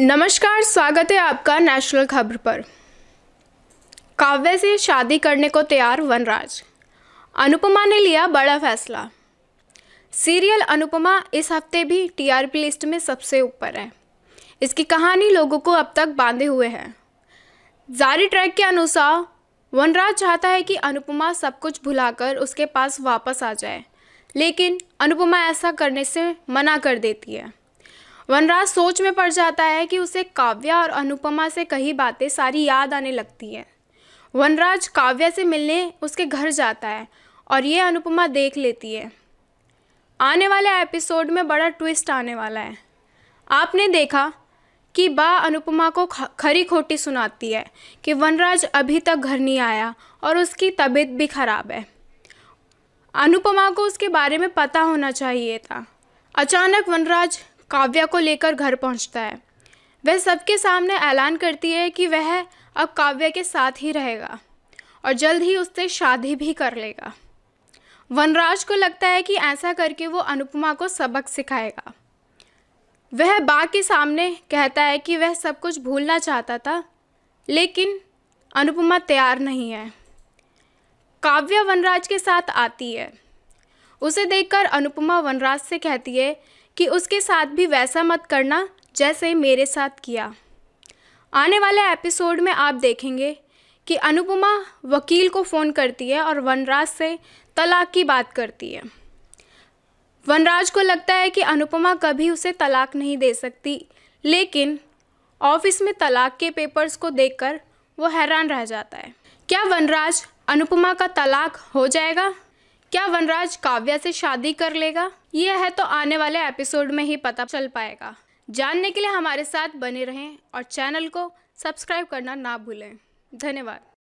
नमस्कार स्वागत है आपका नेशनल खबर पर काव्य से शादी करने को तैयार वनराज अनुपमा ने लिया बड़ा फैसला सीरियल अनुपमा इस हफ्ते भी टीआरपी लिस्ट में सबसे ऊपर है इसकी कहानी लोगों को अब तक बांधे हुए है जारी ट्रैक के अनुसार वनराज चाहता है कि अनुपमा सब कुछ भुलाकर उसके पास वापस आ जाए लेकिन अनुपमा ऐसा करने से मना कर देती है वनराज सोच में पड़ जाता है कि उसे काव्या और अनुपमा से कही बातें सारी याद आने लगती हैं वनराज काव्या से मिलने उसके घर जाता है और ये अनुपमा देख लेती है आने वाले एपिसोड में बड़ा ट्विस्ट आने वाला है आपने देखा कि बा अनुपमा को खरी खोटी सुनाती है कि वनराज अभी तक घर नहीं आया और उसकी तबीयत भी खराब है अनुपमा को उसके बारे में पता होना चाहिए था अचानक वनराज काव्या को लेकर घर पहुंचता है वह सबके सामने ऐलान करती है कि वह अब काव्या के साथ ही रहेगा और जल्द ही उससे शादी भी कर लेगा वनराज को लगता है कि ऐसा करके वो अनुपमा को सबक सिखाएगा वह बा के सामने कहता है कि वह सब कुछ भूलना चाहता था लेकिन अनुपमा तैयार नहीं है काव्या वनराज के साथ आती है उसे देखकर अनुपमा वनराज से कहती है कि उसके साथ भी वैसा मत करना जैसे मेरे साथ किया आने वाले एपिसोड में आप देखेंगे कि अनुपमा वकील को फ़ोन करती है और वनराज से तलाक की बात करती है वनराज को लगता है कि अनुपमा कभी उसे तलाक नहीं दे सकती लेकिन ऑफिस में तलाक के पेपर्स को देखकर वो हैरान रह जाता है क्या वनराज अनुपमा का तलाक हो जाएगा क्या वनराज काव्या से शादी कर लेगा यह है तो आने वाले एपिसोड में ही पता चल पाएगा जानने के लिए हमारे साथ बने रहें और चैनल को सब्सक्राइब करना ना भूलें धन्यवाद